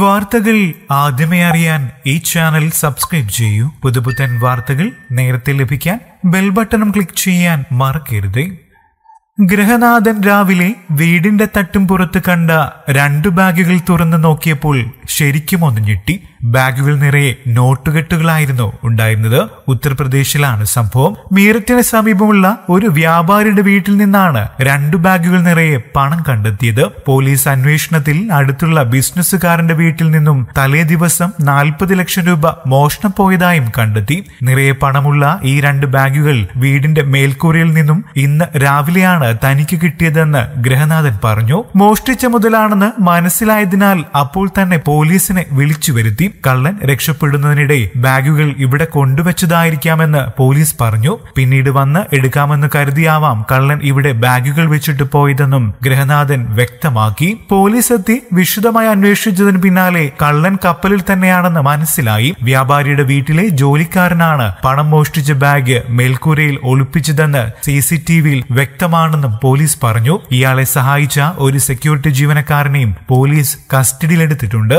വാർത്തകൾ ആദ്യമേ അറിയാൻ ഈ ചാനൽ സബ്സ്ക്രൈബ് ചെയ്യൂ പുതുപുത്തൻ വാർത്തകൾ നേരത്തെ ലഭിക്കാൻ ബെൽ ബട്ടണും ക്ലിക്ക് ചെയ്യാൻ മറക്കരുത് ഗ്രഹനാഥൻ രാവിലെ വീടിന്റെ തട്ടും പുറത്ത് കണ്ട രണ്ട് ബാഗുകൾ തുറന്നു നോക്കിയപ്പോൾ ശരിക്കും ഒന്ന് ഞെട്ടി ബാഗുകൾ നിറയെ നോട്ടുകെട്ടുകളായിരുന്നു ഉണ്ടായിരുന്നത് ഉത്തർപ്രദേശിലാണ് സംഭവം മീററ്റിന് സമീപമുള്ള ഒരു വ്യാപാരിയുടെ വീട്ടിൽ നിന്നാണ് രണ്ടു ബാഗുകൾ നിറയെ പണം കണ്ടെത്തിയത് പോലീസ് അന്വേഷണത്തിൽ അടുത്തുള്ള ബിസിനസ്സുകാരന്റെ വീട്ടിൽ നിന്നും തലേ ദിവസം നാൽപ്പത് ലക്ഷം രൂപ മോഷണം പോയതായും കണ്ടെത്തി നിറയെ പണമുള്ള ഈ രണ്ട് ബാഗുകൾ വീടിന്റെ മേൽക്കൂരയിൽ നിന്നും ഇന്ന് രാവിലെയാണ് തനിക്ക് കിട്ടിയതെന്ന് ഗ്രഹനാഥൻ പറഞ്ഞു മോഷ്ടിച്ച മുതലാണെന്ന് മനസ്സിലായതിനാൽ അപ്പോൾ തന്നെ പോലീസ് പോലീസിനെ വിളിച്ചു വരുത്തി കള്ളൻ രക്ഷപ്പെടുന്നതിനിടെ ബാഗുകൾ ഇവിടെ കൊണ്ടുവച്ചതായിരിക്കാമെന്ന് പോലീസ് പറഞ്ഞു പിന്നീട് വന്ന് എടുക്കാമെന്ന് കരുതിയാവാം കള്ളൻ ഇവിടെ ബാഗുകൾ വെച്ചിട്ട് പോയതെന്നും ഗ്രഹനാഥൻ വ്യക്തമാക്കി പോലീസ് എത്തി വിശദമായി അന്വേഷിച്ചതിന് പിന്നാലെ കള്ളൻ കപ്പലിൽ തന്നെയാണെന്ന് മനസ്സിലായി വ്യാപാരിയുടെ വീട്ടിലെ ജോലിക്കാരനാണ് പണം മോഷ്ടിച്ച ബാഗ് മേൽക്കൂരയിൽ ഒളിപ്പിച്ചതെന്ന് സി സി ടി വിയിൽ വ്യക്തമാണെന്നും പോലീസ് പറഞ്ഞു ഇയാളെ സഹായിച്ച ഒരു സെക്യൂരിറ്റി ജീവനക്കാരനെയും പോലീസ് കസ്റ്റഡിയിലെടുത്തിട്ടുണ്ട്